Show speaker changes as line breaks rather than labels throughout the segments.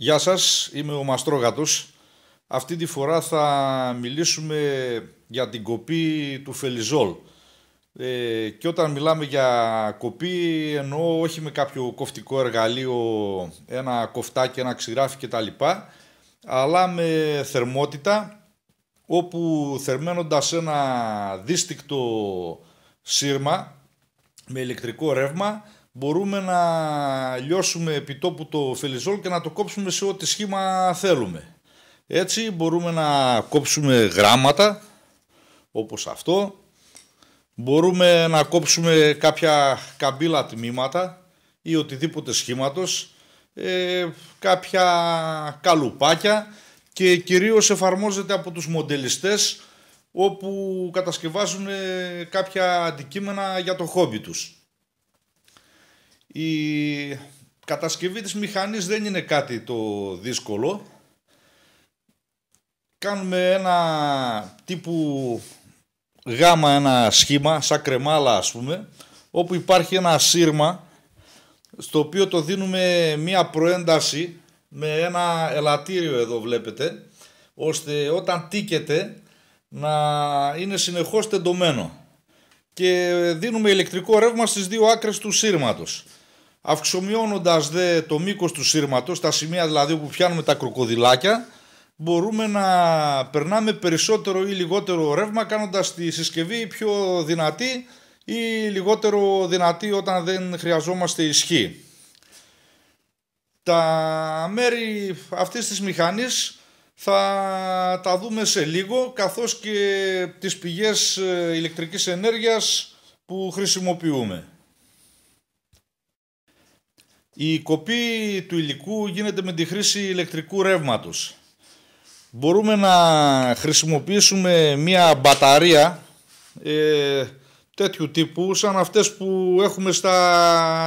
Γεια σας, είμαι ο Μαστρόγατος. Αυτή τη φορά θα μιλήσουμε για την κοπή του Φελιζόλ. Ε, και όταν μιλάμε για κοπή εννοώ όχι με κάποιο κοφτικό εργαλείο, ένα κοφτάκι, ένα ξηράφι κτλ. Αλλά με θερμότητα όπου θερμαίνοντας ένα δίστικτο σύρμα με ηλεκτρικό ρεύμα μπορούμε να λιώσουμε επιτόπου το φελιζόλ και να το κόψουμε σε ό,τι σχήμα θέλουμε. Έτσι μπορούμε να κόψουμε γράμματα όπως αυτό, μπορούμε να κόψουμε κάποια καμπύλα τμήματα ή οτιδήποτε σχήματος, ε, κάποια καλουπάκια και κυρίως εφαρμόζεται από τους μοντελιστές όπου κατασκευάζουν ε, κάποια αντικείμενα για το χόμπι τους. Η κατασκευή της μηχανής δεν είναι κάτι το δύσκολο. Κάνουμε ένα τύπου γάμα ένα σχήμα, σαν κρεμάλα ας πούμε, όπου υπάρχει ένα σύρμα στο οποίο το δίνουμε μία προένταση με ένα ελαττήριο εδώ βλέπετε, ώστε όταν τίκεται να είναι συνεχώς τεντωμένο και δίνουμε ηλεκτρικό ρεύμα στις δύο άκρες του σύρματος. Αυξομοιώνοντας δε το μήκος του σύρματος, τα σημεία δηλαδή όπου πιάνουμε τα κροκοδιλάκια, μπορούμε να περνάμε περισσότερο ή λιγότερο ρεύμα κάνοντας τη συσκευή πιο δυνατή ή λιγότερο δυνατή όταν δεν χρειαζόμαστε ισχύ. Τα μέρη αυτής της μηχανής θα τα δούμε σε λίγο καθώς και τις πηγές ε, ηλεκτρικής ενέργειας που χρησιμοποιούμε. Η κοπή του υλικού γίνεται με τη χρήση ηλεκτρικού ρεύματος. Μπορούμε να χρησιμοποιήσουμε μία μπαταρία ε, τέτοιου τύπου σαν αυτές που έχουμε στα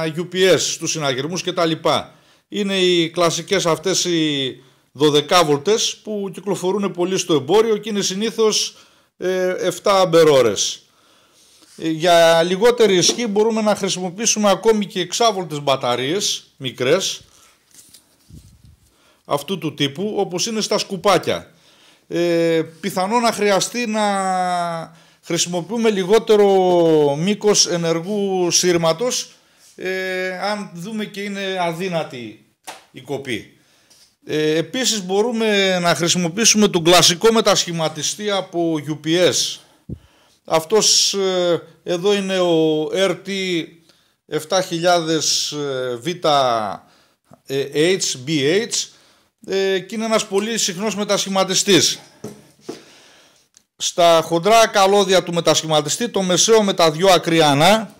UPS, στους συναγερμούς και τα λοιπά. Είναι οι κλασικές αυτές οι 12 βολτές που κυκλοφορούν πολύ στο εμπόριο και είναι συνήθως ε, 7 αμπερόρες για λιγότερη ισχύ μπορούμε να χρησιμοποιήσουμε ακόμη και εξάβολτες μπαταρίες μικρές αυτού του τύπου όπως είναι στα σκουπάκια. Ε, πιθανό να χρειαστεί να χρησιμοποιούμε λιγότερο μήκος ενεργού σύρματος ε, αν δούμε και είναι αδύνατη η κοπή. Ε, επίσης μπορούμε να χρησιμοποιήσουμε τον κλασικό μετασχηματιστή από UPS αυτός ε, εδώ είναι ο RT 7000 VH, BH και είναι ένας πολύ συχνός μετασχηματιστής. Στα χοντρά καλώδια του μετασχηματιστή το μεσαίο με τα δυο ακριανά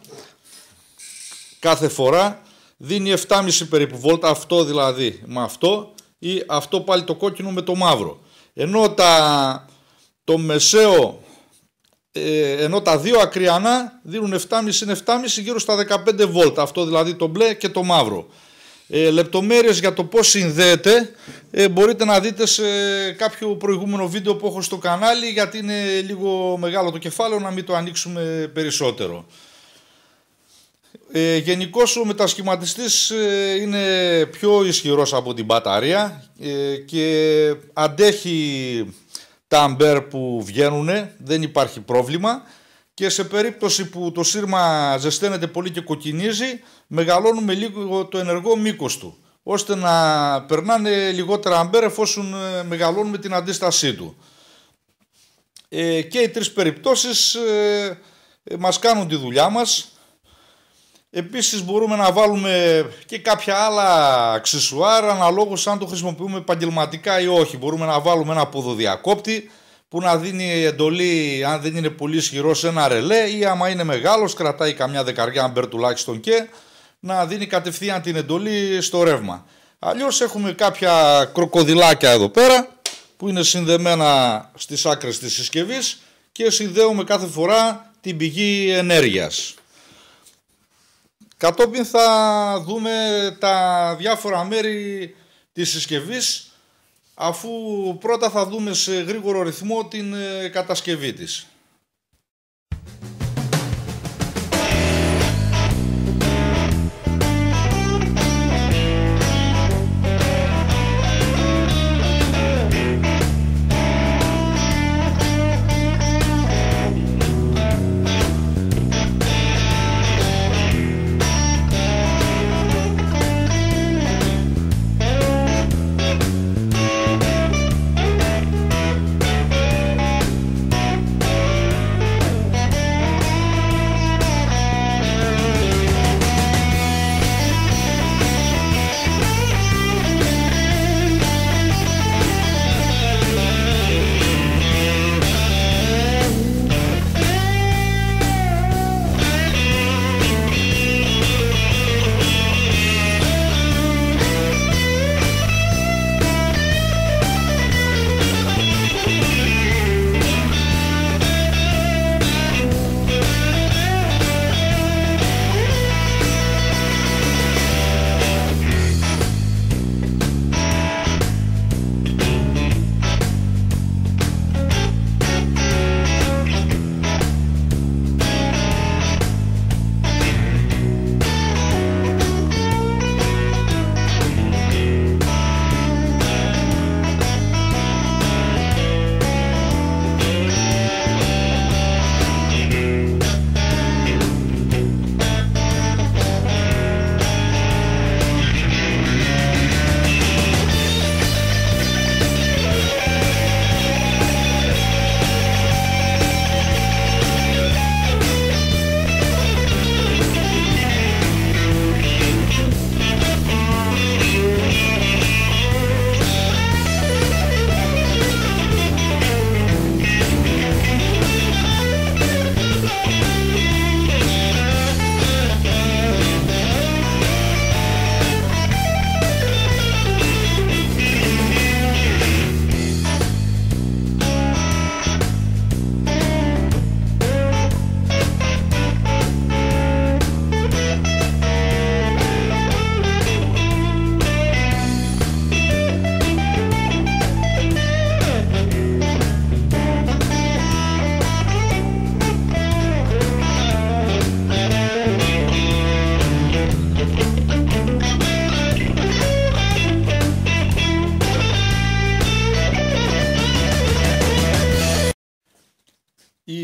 κάθε φορά δίνει 7,5 περίπου βόλτα αυτό δηλαδή με αυτό ή αυτό πάλι το κόκκινο με το μαύρο. Ενώ τα, το μεσαίο ε, ενώ τα δύο ακριανά δίνουν 7,5 7,5 γύρω στα 15 βόλτα. Αυτό δηλαδή το μπλε και το μαύρο. Ε, λεπτομέρειες για το πώς συνδέεται ε, μπορείτε να δείτε σε κάποιο προηγούμενο βίντεο που έχω στο κανάλι γιατί είναι λίγο μεγάλο το κεφάλαιο να μην το ανοίξουμε περισσότερο. Ε, Γενικώς ο μετασχηματιστής ε, είναι πιο ισχυρός από την μπαταρία και αντέχει τα αμπέρ που βγαίνουν, δεν υπάρχει πρόβλημα και σε περίπτωση που το σύρμα ζεσταίνεται πολύ και κοκκινίζει μεγαλώνουμε λίγο το ενεργό μήκος του ώστε να περνάνε λιγότερα αμπέρ εφόσον ε, μεγαλώνουμε την αντίστασή του. Ε, και οι τρεις περιπτώσεις ε, ε, μας κάνουν τη δουλειά μας Επίσης μπορούμε να βάλουμε και κάποια άλλα αξισουάρ αναλόγως αν το χρησιμοποιούμε επαγγελματικά ή όχι. Μπορούμε να βάλουμε ένα ποδοδιακόπτη που να δίνει εντολή αν δεν είναι πολύ ισχυρός σε ένα ρελέ ή άμα είναι μεγάλος κρατάει καμιά δεκαριά αμπέρ τουλάχιστον και να δίνει κατευθείαν την εντολή στο ρεύμα. Αλλιώς έχουμε κάποια κροκοδιλάκια εδώ πέρα που είναι συνδεμένα στις άκρες της συσκευής και συνδέουμε κάθε φορά την πηγή ενέργειας. Κατόπιν θα δούμε τα διάφορα μέρη της συσκευής αφού πρώτα θα δούμε σε γρήγορο ρυθμό την ε, κατασκευή της.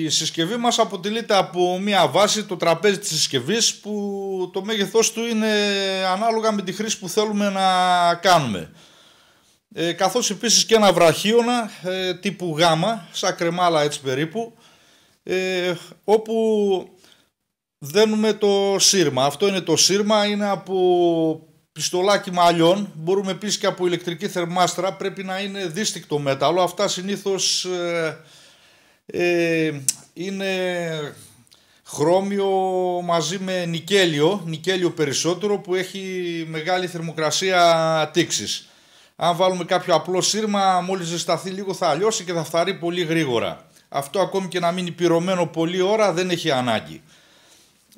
η συσκευή μας αποτελείται από μια βάση, το τραπέζι της συσκευής που το μέγεθός του είναι ανάλογα με τη χρήση που θέλουμε να κάνουμε. Ε, καθώς επίσης και ένα βραχίωνα ε, τύπου γάμα, σαν κρεμάλα έτσι περίπου, ε, όπου δένουμε το σύρμα. Αυτό είναι το σύρμα, είναι από πιστολάκι μαλλιών, μπορούμε επίσης και από ηλεκτρική θερμάστρα, πρέπει να είναι δίστικτο μέταλλο, αυτά συνήθως... Ε, ε, είναι χρώμιο μαζί με νικέλιο, νικέλιο περισσότερο που έχει μεγάλη θερμοκρασία τήξης. Αν βάλουμε κάποιο απλό σύρμα, μόλις ζεσταθεί λίγο θα αλλιώσει και θα φθαρεί πολύ γρήγορα. Αυτό ακόμη και να μείνει πυρωμένο πολλή ώρα δεν έχει ανάγκη.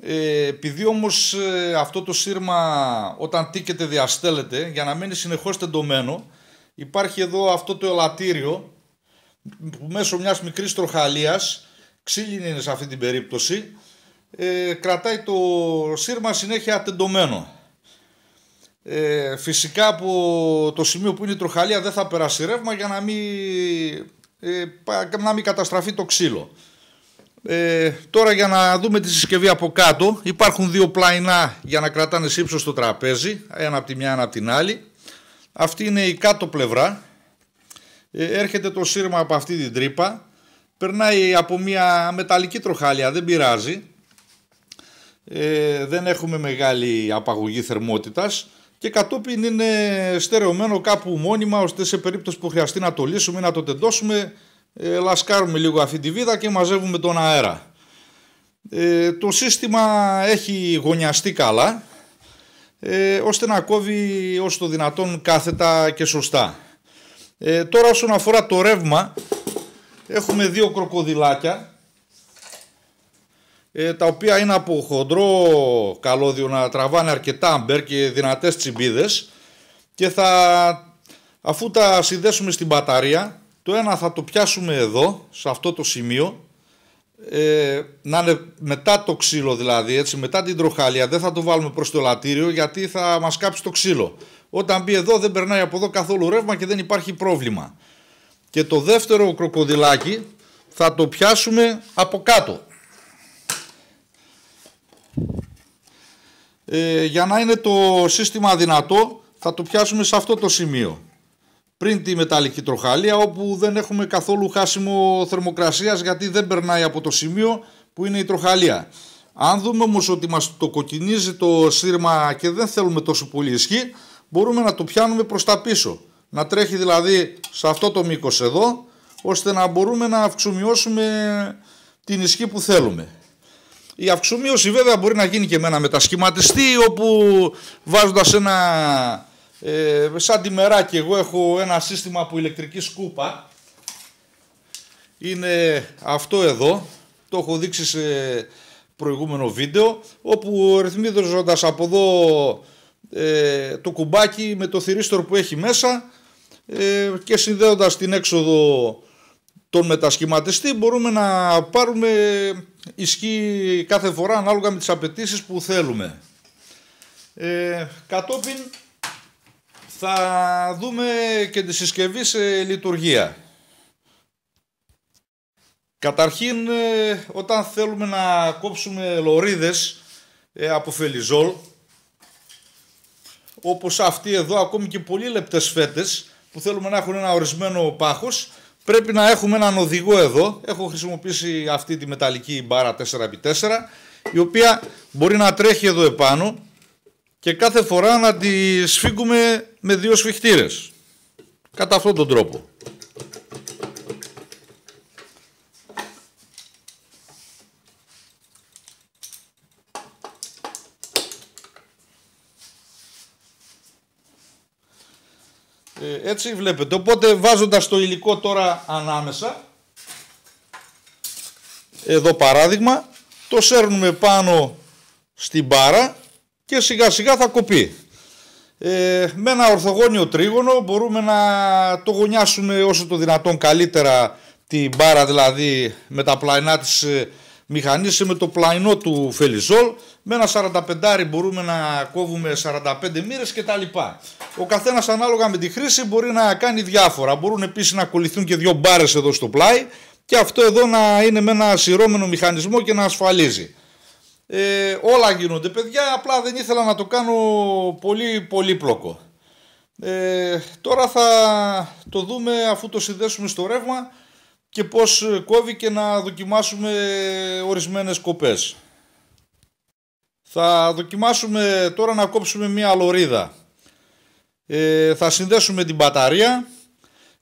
Ε, επειδή όμως ε, αυτό το σύρμα όταν τίκεται διαστέλλεται για να μένει συνεχώς τεντωμένο υπάρχει εδώ αυτό το ελαττήριο μέσω μιας μικρής τροχαλίας, ξύλινη είναι σε αυτή την περίπτωση, ε, κρατάει το σύρμα συνέχεια τεντωμένο. Ε, φυσικά από το σημείο που είναι η τροχαλία δεν θα περάσει ρεύμα για να μην, ε, να μην καταστραφεί το ξύλο. Ε, τώρα για να δούμε τη συσκευή από κάτω υπάρχουν δύο πλαϊνά για να κρατάνε ύψο στο τραπέζι ένα από τη μια ένα από την άλλη αυτή είναι η κάτω πλευρά ε, έρχεται το σύρμα από αυτή την τρύπα, περνάει από μια μεταλλική τροχάλια, δεν πειράζει, ε, δεν έχουμε μεγάλη απαγωγή θερμότητας και κατόπιν είναι στερεωμένο κάπου μόνιμα ώστε σε περίπτωση που χρειαστεί να το λύσουμε ή να το τεντώσουμε ε, λασκάρουμε λίγο αυτή τη βίδα και μαζεύουμε τον αέρα. Ε, το σύστημα έχει γωνιαστεί καλά ώστε να κόβει όσο το δυνατόν κάθετα και σωστά. Ε, τώρα όσον αφορά το ρεύμα, έχουμε δύο κροκοδιλάκια, ε, τα οποία είναι από χοντρό καλώδιο να τραβάνε αρκετά αμπέρ και δυνατές τσιμπίδες και θα, αφού τα συνδέσουμε στην μπαταρία, το ένα θα το πιάσουμε εδώ, σε αυτό το σημείο, ε, να είναι μετά το ξύλο δηλαδή, έτσι, μετά την τροχάλια, δεν θα το βάλουμε προς το λατήριο γιατί θα μας κάψει το ξύλο. Όταν μπει εδώ δεν περνάει από εδώ καθόλου ρεύμα και δεν υπάρχει πρόβλημα. Και το δεύτερο κροκοδιλάκι θα το πιάσουμε από κάτω. Ε, για να είναι το σύστημα δυνατό θα το πιάσουμε σε αυτό το σημείο. Πριν τη μεταλλική τροχαλία όπου δεν έχουμε καθόλου χάσιμο θερμοκρασίας γιατί δεν περνάει από το σημείο που είναι η τροχαλία. Αν δούμε όμως ότι μας το κοκκινίζει το σύρμα και δεν θέλουμε τόσο πολύ ισχύ μπορούμε να το πιάνουμε προς τα πίσω. Να τρέχει δηλαδή σε αυτό το μήκος εδώ, ώστε να μπορούμε να αυξομοιώσουμε την ισχύ που θέλουμε. Η αυξομοίωση βέβαια μπορεί να γίνει και με ένα μετασχηματιστή, όπου βάζοντας ένα... Ε, σαν τη μεράκι εγώ έχω ένα σύστημα από ηλεκτρική σκούπα είναι αυτό εδώ το έχω δείξει σε προηγούμενο βίντεο όπου ρυθμίζοντας από εδώ ε, το κουμπάκι με το θηρίστορ που έχει μέσα ε, και συνδέοντας την έξοδο τον μετασχηματιστή μπορούμε να πάρουμε ισχύ κάθε φορά ανάλογα με τις απαιτήσεις που θέλουμε. Ε, κατόπιν θα δούμε και τη συσκευή σε λειτουργία. Καταρχήν ε, όταν θέλουμε να κόψουμε λωρίδες από φελιζόλ όπως αυτή εδώ, ακόμη και πολύ λεπτές φέτες που θέλουμε να έχουν ένα ορισμένο πάχος, πρέπει να έχουμε έναν οδηγό εδώ. Έχω χρησιμοποιήσει αυτή τη μεταλλική μπάρα 4x4, η οποία μπορεί να τρέχει εδώ επάνω και κάθε φορά να τη σφίγγουμε με δύο σφιχτήρες. Κατά αυτόν τον τρόπο. Ε, έτσι βλέπετε. Οπότε βάζοντας το υλικό τώρα ανάμεσα, εδώ παράδειγμα, το σέρνουμε πάνω στην μπάρα και σιγά σιγά θα κοπεί. Ε, με ένα ορθογώνιο τρίγωνο μπορούμε να το γωνιάσουμε όσο το δυνατόν καλύτερα την μπάρα δηλαδή με τα πλαϊνά της ε, μηχανίσει με το πλαϊνό του Φελιζόλ. Με ένα 45 μπορούμε να κόβουμε 45 μοίρε κτλ. Ο καθένας ανάλογα με τη χρήση μπορεί να κάνει διάφορα. Μπορούν επίσης να κολληθούν και δύο μπάρες εδώ στο πλάι και αυτό εδώ να είναι με ένα σειρώμενο μηχανισμό και να ασφαλίζει. Ε, όλα γίνονται παιδιά, απλά δεν ήθελα να το κάνω πολύ πολύπλοκο. Ε, τώρα θα το δούμε αφού το συνδέσουμε στο ρεύμα και πώς ε, κόβει και να δοκιμάσουμε ορισμένες κοπές. Θα δοκιμάσουμε τώρα να κόψουμε μία λωρίδα. Ε, θα συνδέσουμε την μπαταρία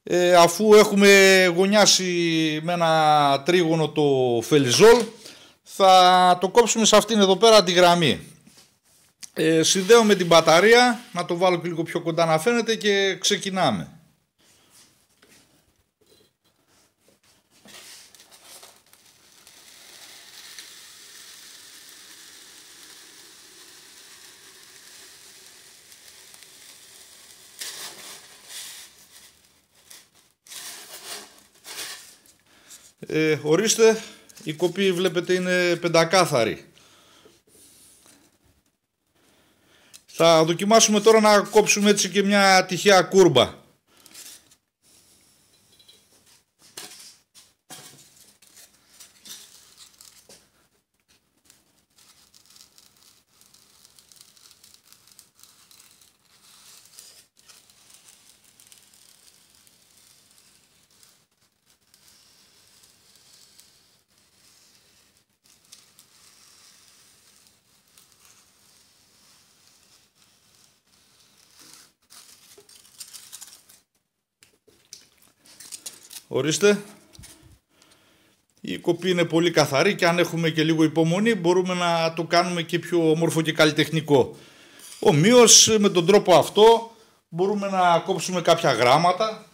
ε, αφού έχουμε γωνιάσει με ένα τρίγωνο το φελιζόλ θα το κόψουμε σε αυτήν εδώ πέρα τη γραμμή. Ε, με την μπαταρία, να το βάλω λίγο πιο κοντά να φαίνεται και ξεκινάμε. Ε, ορίστε, η κοπή βλέπετε είναι πεντακάθαρη. Θα δοκιμάσουμε τώρα να κόψουμε έτσι και μια τυχαία κούρμπα. Ορίστε. Η κοπή είναι πολύ καθαρή και αν έχουμε και λίγο υπομονή μπορούμε να το κάνουμε και πιο όμορφο και καλλιτεχνικό. Ομοίως με τον τρόπο αυτό μπορούμε να κόψουμε κάποια γράμματα.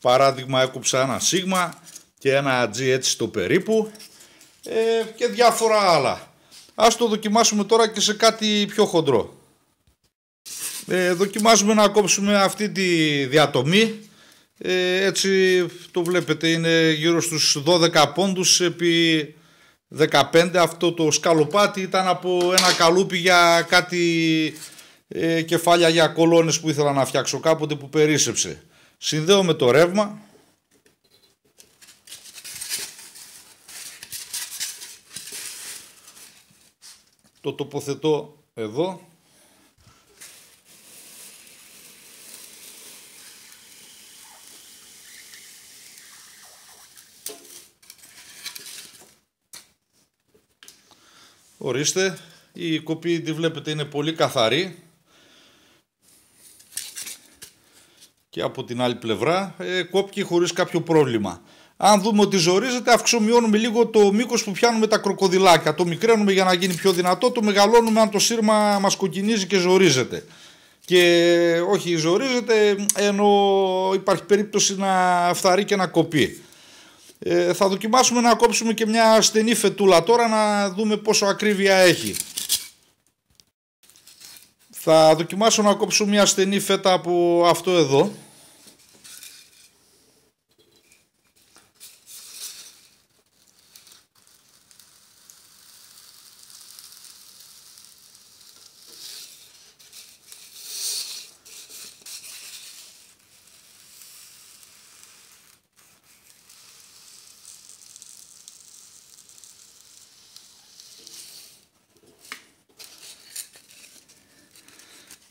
Παράδειγμα έκοψα ένα σίγμα και ένα G έτσι στο περίπου ε, και διάφορα άλλα. Ας το δοκιμάσουμε τώρα και σε κάτι πιο χοντρό. Ε, δοκιμάζουμε να κόψουμε αυτή τη διατομή. Ε, έτσι το βλέπετε είναι γύρω στους 12 πόντους επί 15. Αυτό το σκαλοπάτι ήταν από ένα καλούπι για κάτι ε, κεφάλια για κολόνες που ήθελα να φτιάξω κάποτε που περίσεψε. Συνδέω με το ρεύμα. Το τοποθετώ εδώ Ορίστε, η κοπή τη βλέπετε είναι πολύ καθαρή. Και από την άλλη πλευρά ε, κόπηκε χωρίς κάποιο πρόβλημα. Αν δούμε ότι ζορίζεται, αυξομειώνουμε λίγο το μήκος που πιάνουμε τα κροκοδιλάκια. Το μικραίνουμε για να γίνει πιο δυνατό, το μεγαλώνουμε αν το σύρμα μας κοκκινίζει και ζορίζεται. Και όχι ζορίζεται, ενώ υπάρχει περίπτωση να φθαρεί και να κοπεί. Ε, θα δοκιμάσουμε να κόψουμε και μια στενή φετούλα τώρα να δούμε πόσο ακρίβεια έχει. Θα δοκιμάσω να κόψω μια στενή φέτα από αυτό εδώ.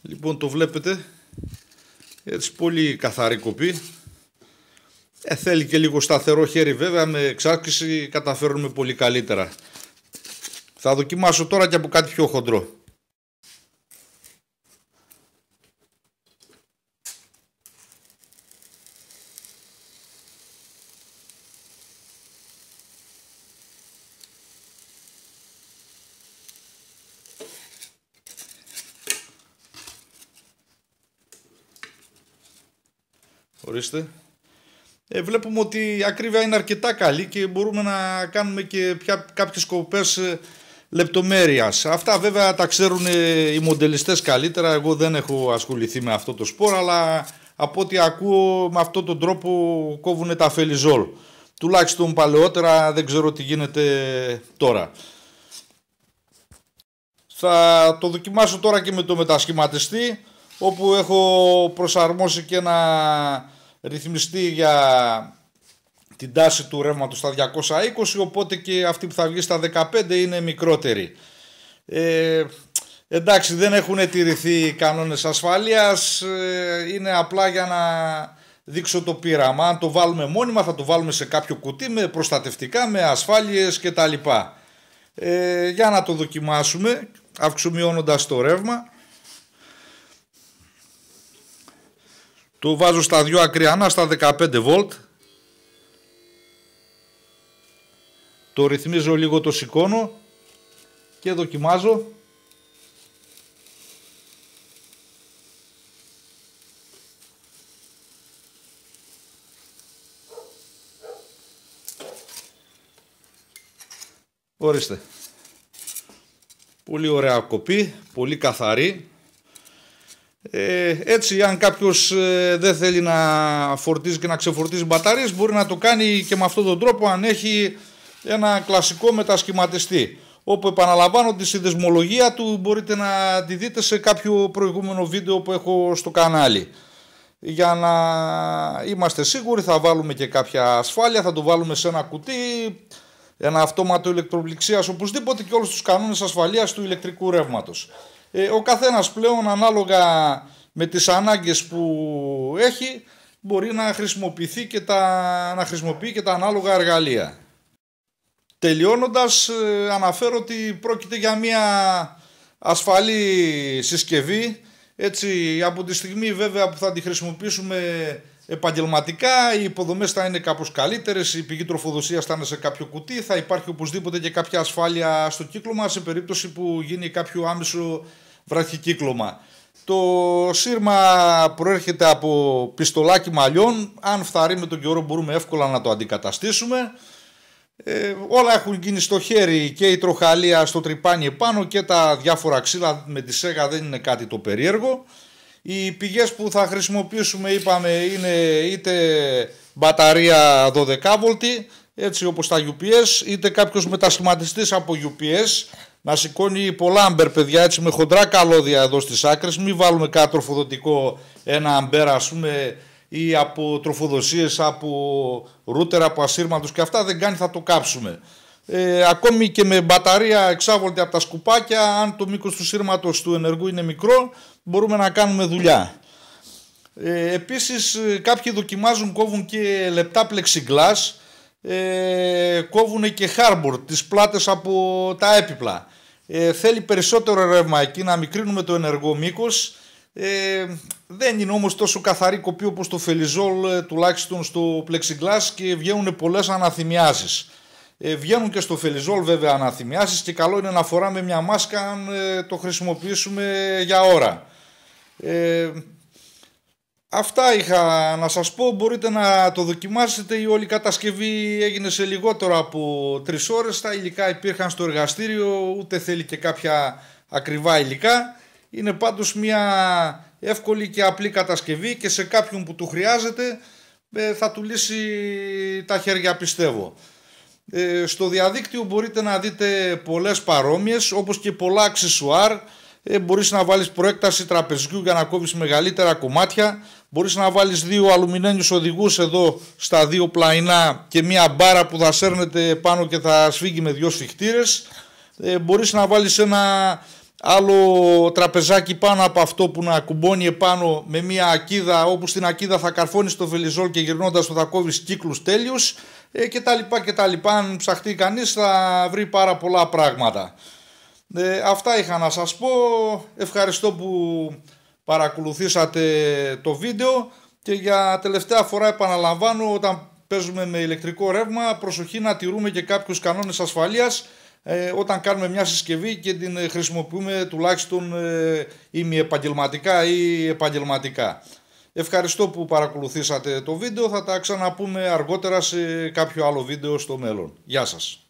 Λοιπόν το βλέπετε έτσι πολύ καθαρή κοπή ε, θέλει και λίγο σταθερό χέρι βέβαια με εξάρτηση καταφέρνουμε πολύ καλύτερα θα δοκιμάσω τώρα και από κάτι πιο χοντρό Ε, βλέπουμε ότι η ακρίβεια είναι αρκετά καλή και μπορούμε να κάνουμε και πια κάποιες κοπές ε, λεπτομέρειας. Αυτά βέβαια τα ξέρουν ε, οι μοντελιστές καλύτερα. Εγώ δεν έχω ασχοληθεί με αυτό το σπορ, αλλά από ό,τι ακούω με αυτόν τον τρόπο κόβουν τα φελιζόλ. Τουλάχιστον παλαιότερα δεν ξέρω τι γίνεται τώρα. Θα το δοκιμάσω τώρα και με το μετασχηματιστή όπου έχω προσαρμόσει και ένα ρυθμιστεί για την τάση του ρεύματος στα 220 οπότε και αυτή που θα βγει στα 15 είναι μικρότερη. Ε, εντάξει δεν έχουν τηρηθεί οι κανόνες ασφαλείας, ε, είναι απλά για να δείξω το πείραμα. Αν το βάλουμε μόνιμα θα το βάλουμε σε κάποιο κουτί με προστατευτικά, με ασφάλειες κτλ. Ε, για να το δοκιμάσουμε αυξομειώνοντας το ρεύμα Το βάζω στα δυο ακριανά στα 15V. Το ρυθμίζω λίγο, το σηκώνω και δοκιμάζω. Ορίστε. Πολύ ωραία κοπή, πολύ καθαρή. Ε, έτσι, αν κάποιος ε, δεν θέλει να φορτίζει και να ξεφορτίζει μπαταρίες, μπορεί να το κάνει και με αυτόν τον τρόπο αν έχει ένα κλασικό μετασχηματιστή. Όπου επαναλαμβάνω τη συνδεσμολογία του μπορείτε να τη δείτε σε κάποιο προηγούμενο βίντεο που έχω στο κανάλι. Για να είμαστε σίγουροι θα βάλουμε και κάποια ασφάλεια, θα το βάλουμε σε ένα κουτί, ένα αυτόματο ηλεκτροπληξίας οπωσδήποτε και όλους τους κανόνες ασφαλείας του ηλεκτρικού ρεύματος ε, ο καθένας πλέον ανάλογα με τις ανάγκες που έχει μπορεί να χρησιμοποιηθεί και τα, να χρησιμοποιεί και τα ανάλογα εργαλεία. Τελειώνοντας ε, αναφέρω ότι πρόκειται για μια ασφαλή συσκευή έτσι από τη στιγμή βέβαια που θα τη χρησιμοποιήσουμε επαγγελματικά οι υποδομές θα είναι κάπως καλύτερες η πηγή τροφοδοσίας θα είναι σε κάποιο κουτί θα υπάρχει οπωσδήποτε και κάποια ασφάλεια στο κύκλωμα σε περίπτωση που γίνει κάποιο άμεσο βραχικύκλωμα. Το σύρμα προέρχεται από πιστολάκι μαλλιών. Αν φθαρεί με τον καιρό μπορούμε εύκολα να το αντικαταστήσουμε. Ε, όλα έχουν γίνει στο χέρι και η τροχαλία στο τρυπάνι επάνω και τα διάφορα ξύλα με τη σέγα δεν είναι κάτι το περίεργο. Οι πηγές που θα χρησιμοποιήσουμε είπαμε είναι είτε μπαταρία 12V έτσι όπως τα UPS είτε κάποιος μετασχηματιστής από UPS να σηκώνει πολλά αμπέρ, παιδιά, έτσι με χοντρά καλώδια εδώ στις άκρες. Μην βάλουμε κάτω τροφοδοτικό, ένα αμπέρ, ας πούμε, ή από τροφοδοσίες, από ρούτερ από ασύρματος και αυτά δεν κάνει, θα το κάψουμε. Ε, ακόμη και με μπαταρία εξάβολτη από τα σκουπάκια, αν το μήκος του σύρματος του ενεργού είναι μικρό, μπορούμε να κάνουμε δουλειά. Ε, επίσης ε, κάποιοι δοκιμάζουν, κόβουν και λεπτά plexiglass, ε, κόβουν και χάρμπορ τις πλάτες από τα έπιπλα. Ε, θέλει περισσότερο ρεύμα εκεί να μικρύνουμε το ενεργό μήκος. Ε, δεν είναι όμως τόσο καθαρή κοπή όπως το φελιζόλ ε, τουλάχιστον στο plexiglass και βγαίνουν πολλές αναθυμιάσεις. Ε, βγαίνουν και στο φελιζόλ βέβαια αναθυμιάσεις και καλό είναι να φοράμε μια μάσκα αν ε, το χρησιμοποιήσουμε για ώρα. Ε, Αυτά είχα να σας πω, μπορείτε να το δοκιμάσετε, η όλη κατασκευή έγινε σε λιγότερο από τρεις ώρες, τα υλικά υπήρχαν στο εργαστήριο, ούτε θέλει και κάποια ακριβά υλικά. Είναι πάντως μια εύκολη και απλή κατασκευή και σε κάποιον που του χρειάζεται ε, θα του λύσει τα χέρια πιστεύω. Ε, στο διαδίκτυο μπορείτε να δείτε πολλές παρόμοιες όπως και πολλά αξισουάρ, ε, μπορείς να βάλεις προέκταση τραπεζιού για να κόβεις μεγαλύτερα κομμάτια Μπορείς να βάλεις δύο αλουμινένιους οδηγούς εδώ στα δύο πλαϊνά και μία μπάρα που θα σέρνεται πάνω και θα σφίγγει με δυο σφιχτήρες. Ε, μπορείς να βάλεις ένα άλλο τραπεζάκι πάνω από αυτό που να κουμπώνει επάνω με μία ακίδα όπου στην ακίδα θα καρφώνεις το βελιζόλ και γυρνώντας το θα κόβεις κύκλους τέλειους. ε, και τα Αν ψαχτεί κανείς, θα βρει πάρα πολλά πράγματα. Ε, αυτά είχα να σας πω. Ευχαριστώ που παρακολουθήσατε το βίντεο και για τελευταία φορά επαναλαμβάνω όταν παίζουμε με ηλεκτρικό ρεύμα προσοχή να τηρούμε και κάποιους κανόνες ασφαλείας ε, όταν κάνουμε μια συσκευή και την ε, χρησιμοποιούμε τουλάχιστον ε, ημιεπαγγελματικά ή επαγγελματικά. Ευχαριστώ που παρακολουθήσατε το βίντεο, θα τα ξαναπούμε αργότερα σε κάποιο άλλο βίντεο στο μέλλον. Γεια σας.